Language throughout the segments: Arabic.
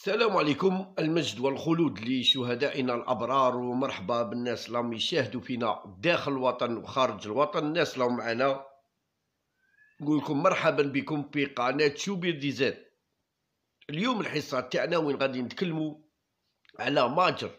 السلام عليكم المجد والخلود لشهدائنا الابرار ومرحبا بالناس اللي راهم يشاهدوا فينا داخل الوطن وخارج الوطن الناس اللي معنا نقول لكم مرحبا بكم في قناه شوبير ديزاد اليوم الحصه تاعنا وين غادي نتكلموا على ماجر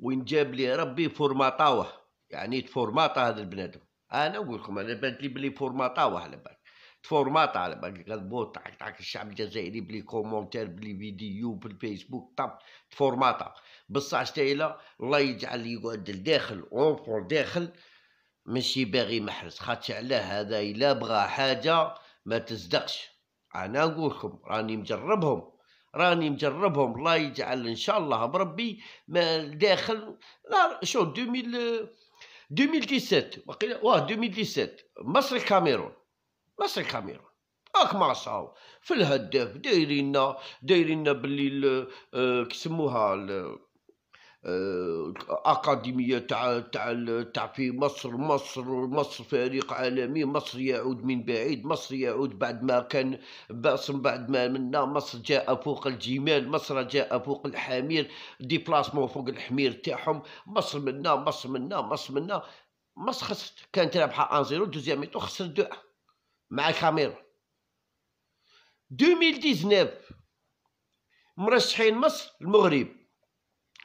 وين جاب لي ربي فورماطاوه يعني تفورماطا هذا البنادم انا نقول لكم انا بانت لي بلي فورماطاوه على بالي تفورمات على بالك غضبوط تعك الشعب الجزائري بلي كومونتير بلي فيديو بالفيسبوك طب تفورماتا بصح شتايلا الله يجعل يقعد لداخل اونفور داخل ماشي باغي محرز خاطش علاه هذا الا بغى حاجه ما تصدقش انا نقولكم راني مجربهم راني مجربهم الله يجعل ان شاء الله بربي ما داخل لا شو 2000 2017 واه 2017 مصر الكاميرون بس الكاميرا راك مارساو في الهداف دايرين دايرين باللي آه، كيسموها الاكاديميه آه، تاع تاع تاع في مصر مصر مصر فريق عالمي مصر يعود من بعيد مصر يعود بعد ما كان باسم بعد ما منا مصر جاء فوق الجمال مصر جاء فوق الحمير ديبلاسمون فوق الحمير تاعهم مصر منا مصر منا مصر منا مصر خسرت كانت رابحة 1 0 دوزيام خسرت 2 مع الكاميرون 2019 مرشحين مصر المغرب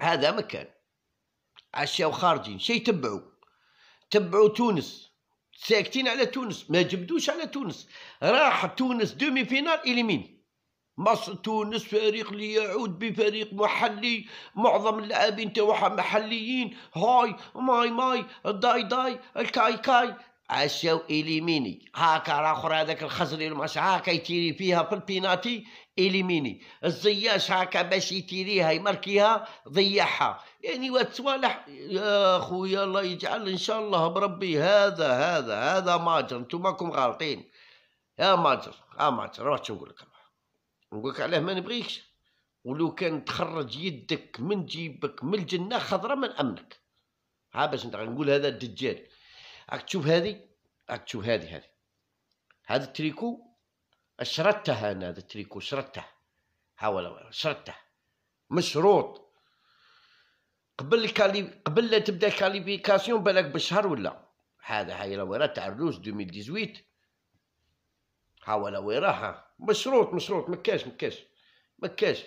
هذا مكان عشاو خارجين شي تبعوا تبعوا تونس ساكتين على تونس ما جبدوش على تونس راح تونس دومي فينال مين مصر تونس فريق ليعود بفريق محلي معظم اللاعبين تاعها محليين هاي ماي ماي داي داي الكاي كاي عشاو إليميني هاكا راخر هذاك الخزري الماش هاكا يتيري فيها في البيناتي إليميني الزياش هاكا باش يتيريها يمركيها ضيعها يعني واتسوالح يا خويا الله يجعل ان شاء الله بربي هذا هذا هذا ماجر نتوما ماكم غالطين يا ماجر يا ماجر روح نقول لك نقول لك علاه ما نبغيكش ولو كان تخرج يدك من جيبك من الجنه خضره من امنك ها باش نقول هذا الدجال راك تشوف هذه راك تشوف هذه هذه هذا التريكو شردته انا هذا التريكو شردته حاول شردته مشروط قبل الكالي قبل لا تبدا كاليفيكاسيون بالك بشهر ولا هذا هاي راه تاع الروس 2018 حاول وراها مشروط مشروط مكاش مكاش مكاش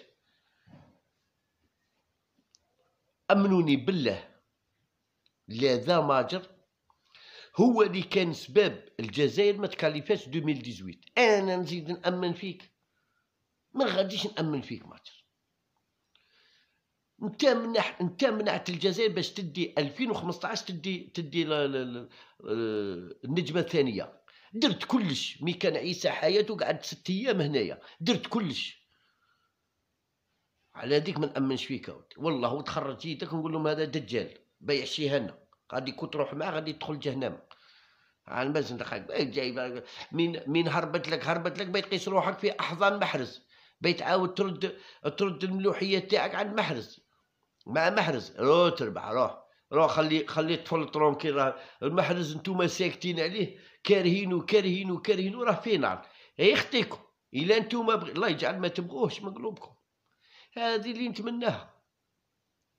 امنوني بالله لا ذا ماجر هو اللي كان سبب الجزائر ما تكاليفاش 2018 انا نزيد نامن فيك ما غاديش نامن فيك ماتر انت منح انت منعت الجزائر باش تدي 2015 تدي تدي آه، النجمه الثانيه درت كلش مي كان عيسى حياته قعد ست ايام هنايا درت كلش على هذيك ما نامنش فيك والله وتخرج يدك لهم هذا دجال بيع شي هنا غادي كون تروح معاه غادي تدخل جهنم على المازن دخلك إيه، جايب من من هربت لك هربت لك بيتقيس روحك في احضان محرز بيتعاود ترد ترد الملوحيه تاعك عند محرز مع محرز روح تربح روح روح خلي خلي الطفل ترونكي راه المحرز نتوما ساكتين عليه كارهينو كارهينو كارهينو راه في نار إيه، يخطيكم الا نتوما بغ... الله يجعل ما تبغوهش من قلوبكم هذه اللي نتمناها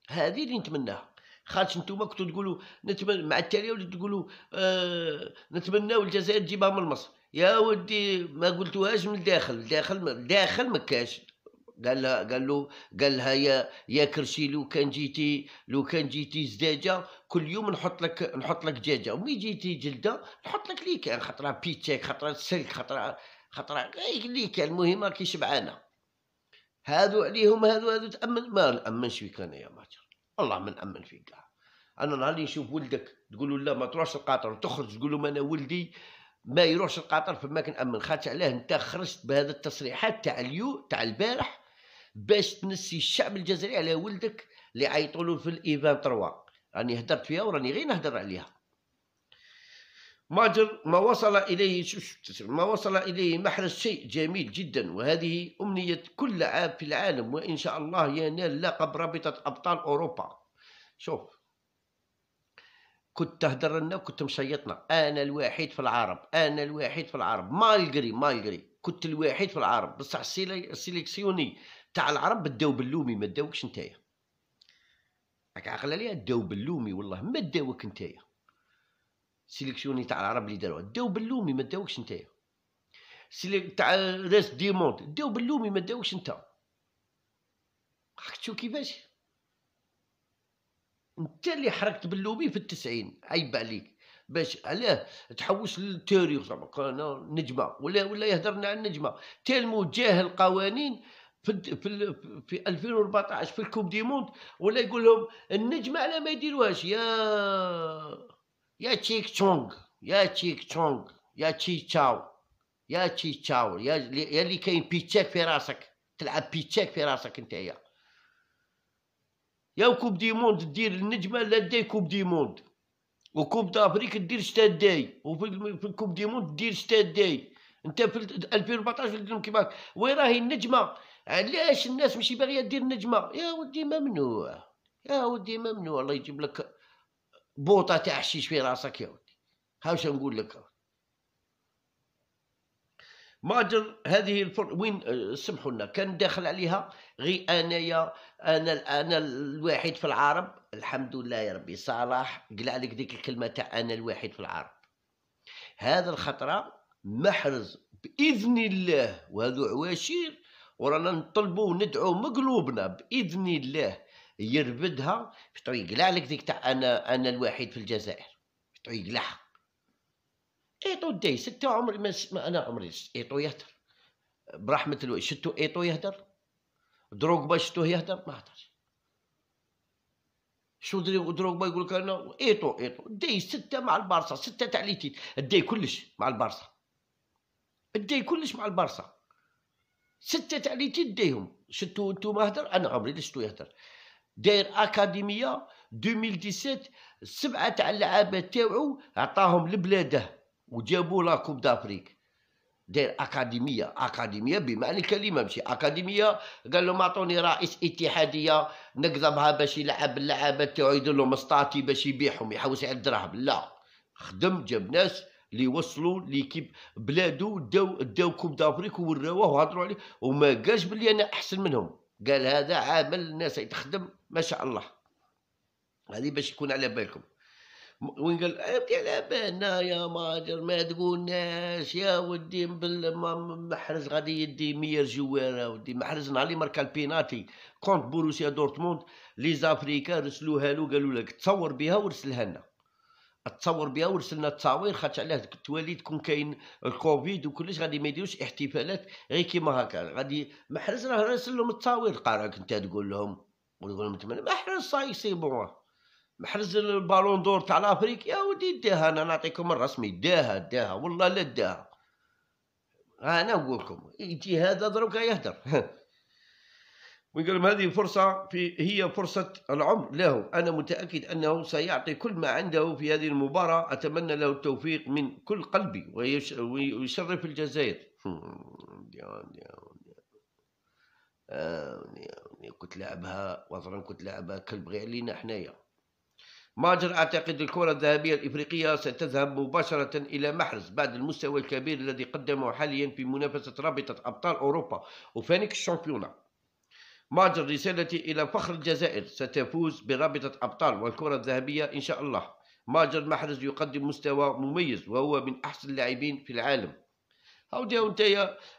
هذه اللي نتمناها خالص نتوما كنتو تقولوا نتمنى مع التاليه وليت تقولوا آه نتمناو الجزائر تجيبها من مصر يا ودي ما قلتوهاش من الداخل الداخل الداخل ما كاش قال لها قال له قال لها يا يا كرشي لو كان جيتي لو كان جيتي زداجه كل يوم نحط لك نحط لك دجاجه ومي جيتي جلده نحط لك لي كان خطره بيتشيك خطره سلك خطره خطره لي كان المهم راكي شبعانه هادو عليهم هادو هادو تامن ما نامنش فيك انا يا ماتش والله ما نامن فيك انا نهار اللي نشوف ولدك تقول له لا ما تروحش القاطر وتخرج تقول له انا ولدي ما يروحش القاطر فما امن خاطر علاه انت خرجت بهذه التصريحات تاع اليو تاع البارح باش تنسي الشعب الجزائري على ولدك اللي عيطوا له في الايفان 3 راني هدرت فيها وراني غير نهدر عليها ماجر ما وصل إليه ما وصل إليه محرز شيء جميل جدا وهذه أمنية كل عاب في العالم وإن شاء الله ينال يعني لقب رابطة أبطال أوروبا شوف كنت تهدر لنا وكنت مشيطنا انا الوحيد في العرب انا الوحيد في العرب مالغري مالغري كنت الوحيد في العرب بصح السيليكسيوني تاع العرب بداو باللومي ما داوكش نتايا راك عاقل عليها داو باللومي والله ما داوك نتايا سيليكسيوني تاع العرب اللي داروها داو باللومي ما داوكش نتايا سيليك تاع راس ديموند داو باللومي ما داوكش نتا حكتو كيفاش انت اللي حركت باللومي في التسعين عيب عليك باش علاه تحوس للتاريخ زعما انا نجمه ولا ولا يهدرنا على النجمه تالمو جاهل القوانين في في في 2014 في الكوب دي موند ولا يقول لهم النجمه على ما يديروهاش يا يا تشيك تشونغ يا تشيك تشونغ يا تشي تشاو يا تشي تشاو يا اللي كاين بيتشاك في راسك تلعب بيتشاك في راسك نتايا يا كوب دي موند دير النجمه لا دي كوب دي موند وكوب دافريك دير شتات داي وفي الكوب دي موند دير شتات داي انت في 2014 كيما وين راهي النجمه علاش الناس ماشي باغيه دير النجمه يا ودي ممنوع يا ودي ممنوع الله يجيب لك بوطه تاع حشيش في راسك يا ودي واش نقول لك ماجر هذه الفر وين سمحوا لنا كان داخل عليها غي انايا انا انا الواحد في العرب الحمد لله يا ربي صالح قلع لك ديك الكلمه تاع انا الواحد في العرب هذا الخطره محرز باذن الله وهذو عواشير ورانا نطلبوا وندعوا مقلوبنا باذن الله يربدها في طريق لك ديك تاع انا انا الوحيد في الجزائر لها ايطو داي ستة عمري ما, ما انا عمري ايطو يهدر برحمه الوالد شتو ايطو يهدر دروغبا شتو يهدر ما هدرش شو دروغبا يقول لك انا ايطو ايطو داي سته مع البارسا سته تاع ليتيت داي كلش مع البارسا داي كلش مع البارسا سته تاع ليتيت ديهم شتو انتو ما هدر انا عمري شتو يهدر داير اكاديميه 2017 سبعه تاع اللعابات تاعو عطاهم لبلاده وجابوا لا كوب دافريك داير اكاديميه اكاديميه بمعنى الكلمه ماشي اكاديميه قال لهم اعطوني رئيس اتحاديه نقضمها باش يلعب اللعابه تاعو يدير لهم سطاتي باش يبيعهم يحوس على الدراهم لا خدم جاب ناس اللي وصلوا ليكيب بلادو داو داو كوب دافريك وراوه وهضروا عليه وما قالش بلي انا احسن منهم قال هذا عامل الناس تخدم ما شاء الله هذه باش يكون على بالكم وين قال على بالنا يا ماجر ما تقولناش يا ودي محرز غادي يدي مير يا ودي محرز نهار اللي ماركا البيناتي كونت بوروسيا دورتموند لي زافريكا رسلوها له قالوا لك تصور بها ورسلها لنا التصور بها ورسلنا التصاوير خاطر علاه توالي تكون كاين الكوفيد وكلش غادي ما يديروش احتفالات غير كيما هكا غادي ما راه راسل لهم التصاوير قراك انت تقول لهم وتقول لهم تمنى ما صاي سي بون محرز البالون دور تاع لافريك يا ودي داها انا نعطيكم الرسمي داها داها والله لا داها انا نقول لكم يجي هذا دروك يهدر ويقول لهم هذه فرصة في هي فرصة العمر له أنا متأكد أنه سيعطي كل ما عنده في هذه المباراة أتمنى له التوفيق من كل قلبي ويشرف الجزائر آه، كنت لعبها وظرا كنت لعبها كلب غير لينا حنايا ماجر أعتقد الكرة الذهبية الإفريقية ستذهب مباشرة إلى محرز بعد المستوى الكبير الذي قدمه حاليا في منافسة رابطة أبطال أوروبا وفينيكس الشامبيونة ماجر رسالتي إلى فخر الجزائر ستفوز برابطة أبطال والكرة الذهبية إن شاء الله ماجر محرز يقدم مستوى مميز وهو من أحسن اللاعبين في العالم هاودي انت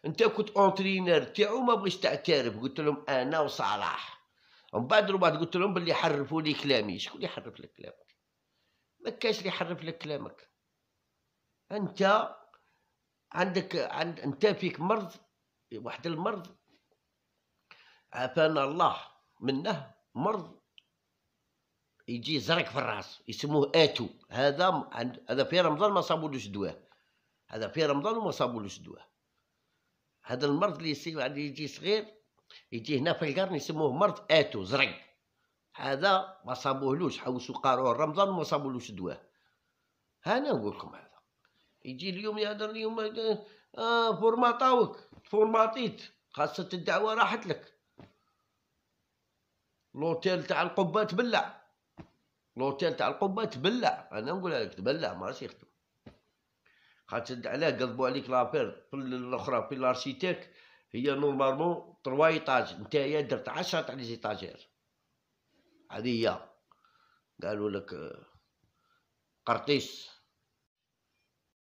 انت كنت اونترينر تاعو ما بغيتش تعترف قلت لهم انا وصلاح ومن بعد ربعت قلت لهم باللي حرفوا لي كلامي شكون اللي حرف لك كلامك ما كاش اللي حرف لك كلامك انت عندك عند انت فيك مرض واحد المرض عافانا الله منه مرض يجي زرق في الراس يسموه اتو هذا هذا في رمضان ما صابولوش دواه هذا في رمضان وما صابولوش دواه هذا المرض اللي يصير اللي يجي صغير يجي هنا في القرن يسموه مرض اتو زرق هذا ما صابوهلوش حوسوا قاروه رمضان وما صابولوش دواه هانا نقول لكم هذا يجي اليوم هذا اليوم آه فورماطاوك فورماطيت خاصة الدعوة راحت لك لوتيل تاع القبه تبلع لوتيل تاع القبه تبلع انا نقولها لك تبلع ماشي يخدم خاطر علاه قلبوا عليك لابير الاخرى في الارشيتيك هي نورمالمون تروا ايطاج نتايا درت 10 تاع لي زيطاجير هذه هي قالوا لك آه، قرطيس